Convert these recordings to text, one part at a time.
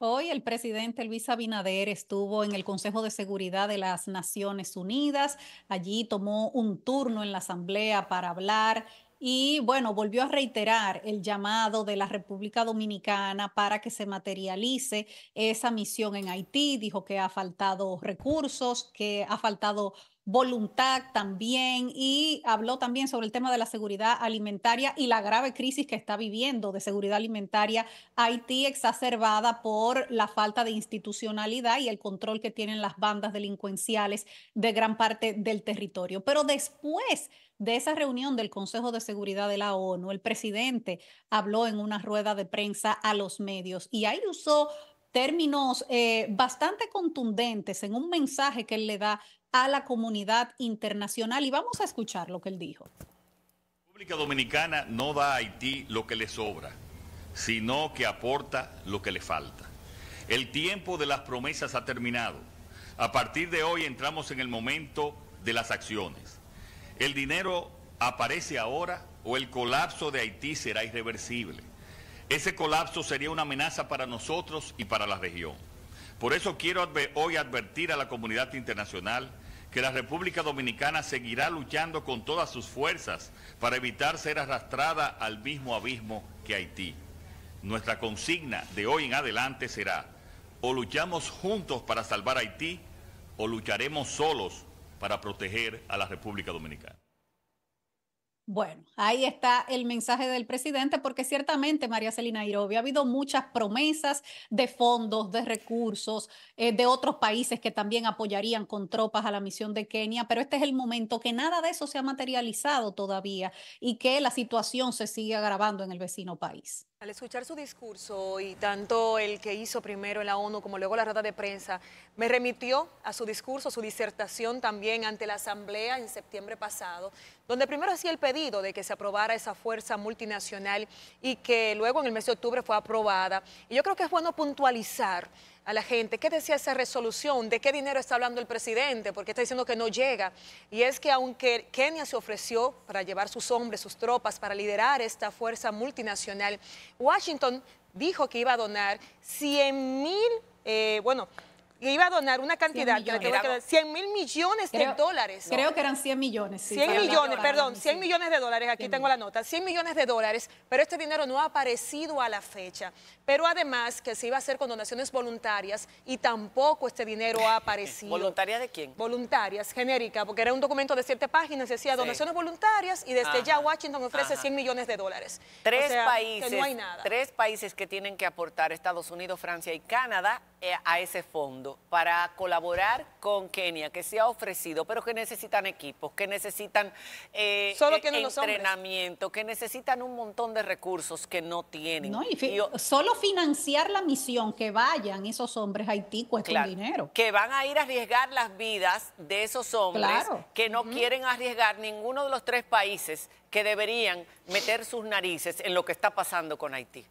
Hoy el presidente Luis Abinader estuvo en el Consejo de Seguridad de las Naciones Unidas. Allí tomó un turno en la Asamblea para hablar y bueno, volvió a reiterar el llamado de la República Dominicana para que se materialice esa misión en Haití. Dijo que ha faltado recursos, que ha faltado voluntad también y habló también sobre el tema de la seguridad alimentaria y la grave crisis que está viviendo de seguridad alimentaria Haití exacerbada por la falta de institucionalidad y el control que tienen las bandas delincuenciales de gran parte del territorio. Pero después de esa reunión del Consejo de Seguridad de la ONU, el presidente habló en una rueda de prensa a los medios y ahí usó términos eh, bastante contundentes en un mensaje que él le da a la comunidad internacional y vamos a escuchar lo que él dijo. La República Dominicana no da a Haití lo que le sobra, sino que aporta lo que le falta. El tiempo de las promesas ha terminado. A partir de hoy entramos en el momento de las acciones. El dinero aparece ahora o el colapso de Haití será irreversible. Ese colapso sería una amenaza para nosotros y para la región. Por eso quiero hoy advertir a la comunidad internacional que la República Dominicana seguirá luchando con todas sus fuerzas para evitar ser arrastrada al mismo abismo que Haití. Nuestra consigna de hoy en adelante será, o luchamos juntos para salvar Haití, o lucharemos solos para proteger a la República Dominicana. Bueno, ahí está el mensaje del presidente, porque ciertamente, María Celina Irobi, ha habido muchas promesas de fondos, de recursos, eh, de otros países que también apoyarían con tropas a la misión de Kenia, pero este es el momento que nada de eso se ha materializado todavía y que la situación se sigue agravando en el vecino país. Al escuchar su discurso y tanto el que hizo primero en la ONU como luego la rueda de prensa, me remitió a su discurso, su disertación también ante la Asamblea en septiembre pasado, donde primero hacía el pedido de que se aprobara esa fuerza multinacional y que luego en el mes de octubre fue aprobada. Y yo creo que es bueno puntualizar a la gente. ¿Qué decía esa resolución? ¿De qué dinero está hablando el presidente? Porque está diciendo que no llega. Y es que aunque Kenia se ofreció para llevar sus hombres, sus tropas, para liderar esta fuerza multinacional, Washington dijo que iba a donar 100 mil, eh, bueno, iba a donar una cantidad, 100 que mil millones de dólares. Creo que eran 100 millones. 100 millones, perdón, 100 millones de dólares, aquí tengo la nota, 100 millones de dólares, pero este dinero no ha aparecido a la fecha. Pero además que se iba a hacer con donaciones voluntarias y tampoco este dinero ha aparecido. ¿Voluntaria de quién? Voluntarias, genérica, porque era un documento de siete páginas, decía donaciones voluntarias y desde ya Washington ofrece 100 millones de dólares. Tres países, tres países que tienen que aportar, Estados Unidos, Francia y Canadá, eh, a ese fondo para colaborar con Kenia, que se ha ofrecido, pero que necesitan equipos, que necesitan eh, solo eh, entrenamiento, que necesitan un montón de recursos que no tienen. solo financiar la misión, que vayan esos hombres a Haití cuesta dinero. Que van a ir a arriesgar las vidas de esos hombres que no quieren arriesgar ninguno de los tres países que deberían meter sus narices en lo que está pasando con Haití.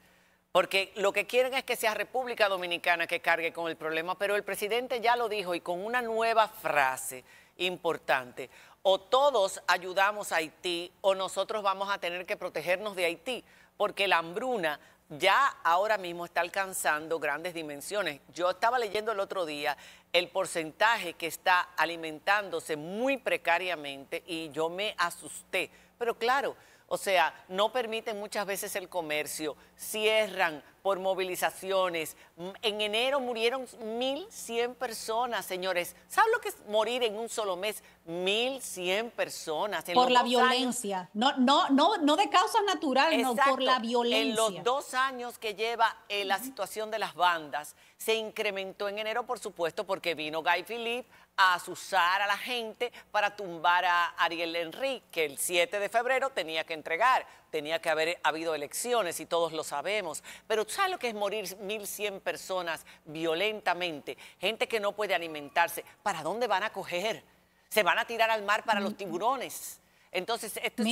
Porque lo que quieren es que sea República Dominicana que cargue con el problema, pero el presidente ya lo dijo y con una nueva frase importante. O todos ayudamos a Haití o nosotros vamos a tener que protegernos de Haití, porque la hambruna ya ahora mismo está alcanzando grandes dimensiones. Yo estaba leyendo el otro día el porcentaje que está alimentándose muy precariamente y yo me asusté. Pero claro, o sea, no permiten muchas veces el comercio, cierran por movilizaciones. En enero murieron 1.100 personas, señores. ¿Saben lo que es morir en un solo mes? 1.100 personas. por la violencia. no, no, no, no de causas naturales, por la violencia. En los dos años que lleva eh, la situación de las bandas, se incrementó en enero, por supuesto, porque vino Guy Philippe a asusar a la gente para tumbar a Ariel Enrique que el 7 de febrero tenía que entregar, tenía que haber habido elecciones y todos lo sabemos. Pero ¿sabes lo que es morir 1.100 personas violentamente? Gente que no puede alimentarse. ¿Para dónde van a coger? Se van a tirar al mar para los tiburones. Entonces, esto,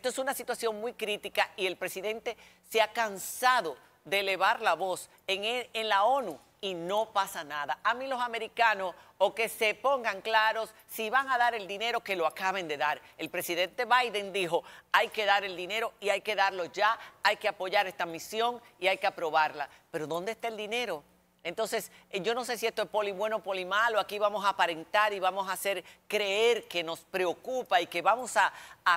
Es, una situación muy crítica y el presidente se ha cansado de elevar la voz en, en la ONU y no pasa nada. A mí los americanos o que se pongan claros si van a dar el dinero que lo acaben de dar. El presidente Biden dijo, hay que dar el dinero y hay que darlo ya, hay que apoyar esta misión y hay que aprobarla. Pero ¿dónde está el dinero? Entonces, eh, yo no sé si esto es poli bueno o poli malo, aquí vamos a aparentar y vamos a hacer creer que nos preocupa y que vamos a,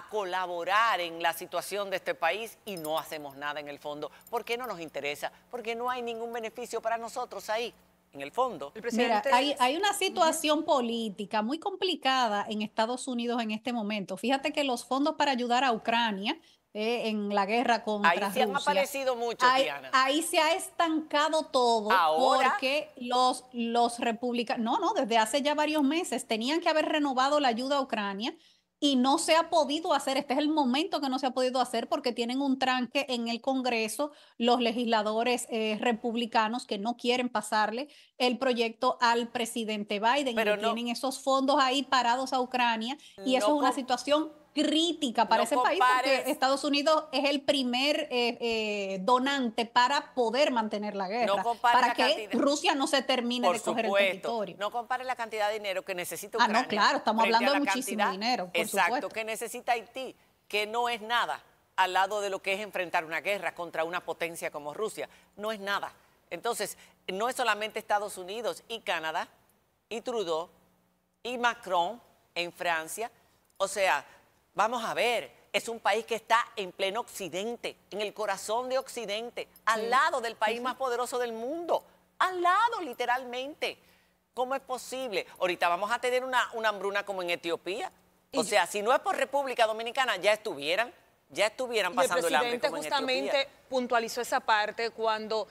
colaborar en la situación de este país y no hacemos nada en el fondo, porque no nos interesa, porque no hay ningún beneficio para nosotros ahí. En el fondo. Mira, hay, una situación política muy complicada en Estados Unidos en este momento. Fíjate que los fondos para ayudar a Ucrania, eh, en la guerra contra Ahí se Rusia. ahí, se ha estancado todo porque los, los republicanos, no, no, desde hace ya varios meses tenían que haber renovado la ayuda a Ucrania y no se ha podido hacer. Este es el momento que no se ha podido hacer porque tienen un tranque en el Congreso los legisladores eh, republicanos que no quieren pasarle el proyecto al presidente Biden. y tienen esos fondos ahí parados a Ucrania y eso es una situación crítica para ese país porque Estados Unidos es el primer eh, eh, donante para poder mantener la guerra, para que Rusia no se termine de coger el territorio. No compare la cantidad de dinero que necesita Ucrania. Ah, no, claro, estamos hablando de muchísimo dinero. exacto, que necesita Haití, que no es nada al lado de lo que es enfrentar una guerra contra una potencia como Rusia. No es nada. Entonces, no es solamente Estados Unidos y Canadá y Trudeau y Macron en Francia. O sea, Vamos a ver, es un país que está en pleno Occidente, en el corazón de Occidente, al lado del país más poderoso del mundo, al lado literalmente. ¿Cómo es posible? Ahorita vamos a tener una, hambruna como en Etiopía. O sea, si no es por República Dominicana, ya estuvieran ya estuvieran pasando el, presidente el presidente justamente puntualizó esa parte cuando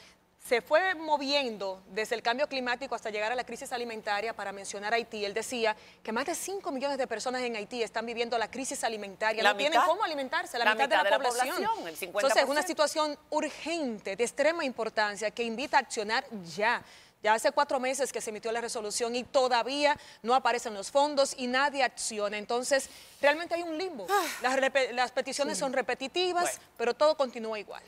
se fue moviendo desde el cambio climático hasta llegar a la crisis alimentaria, para mencionar Haití, él decía que más de 5 millones de personas en Haití están viviendo la crisis alimentaria, la no mitad, tienen cómo alimentarse, la, mitad, de, la, población. Entonces es una situación urgente, de extrema importancia, que invita a accionar ya. Ya hace cuatro meses que se emitió la resolución y todavía no aparecen los fondos y nadie acciona. Entonces, realmente hay un limbo. Ah. Las, peticiones son repetitivas, pero todo continúa igual.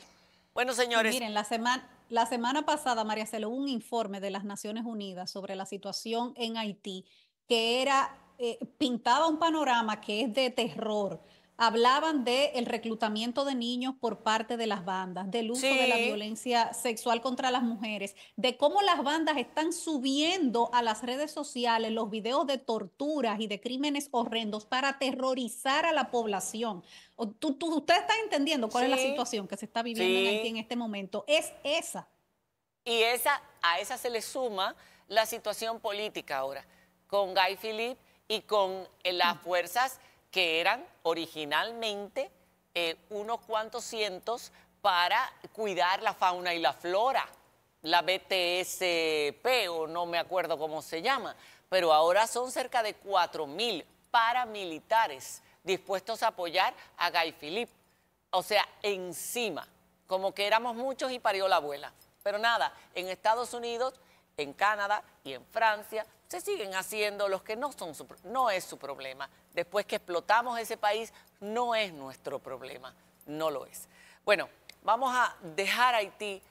Bueno, señores. Miren, la semana la semana pasada, María Celo, un informe de las Naciones Unidas sobre la situación en Haití que era eh, pintaba un panorama que es de terror hablaban del el reclutamiento de niños por parte de las bandas, del uso de la violencia sexual contra las mujeres, de cómo las bandas están subiendo a las redes sociales los videos de torturas y de crímenes horrendos para aterrorizar a la población. ¿Tú, usted está entendiendo cuál es la situación que se está viviendo en este momento. Es esa. Y esa, a esa se le suma la situación política ahora, con Guy Philippe y con eh, las mm. fuerzas que eran originalmente eh, unos cuantos cientos para cuidar la fauna y la flora, la BTSP o no me acuerdo cómo se llama, pero ahora son cerca de 4.000 paramilitares dispuestos a apoyar a Guy Philippe. O sea, encima, como que éramos muchos y parió la abuela. Pero nada, en Estados Unidos en Canadá y en Francia, se siguen haciendo los que no, son su, no es su problema. Después que explotamos ese país, no es nuestro problema, no lo es. Bueno, vamos a dejar Haití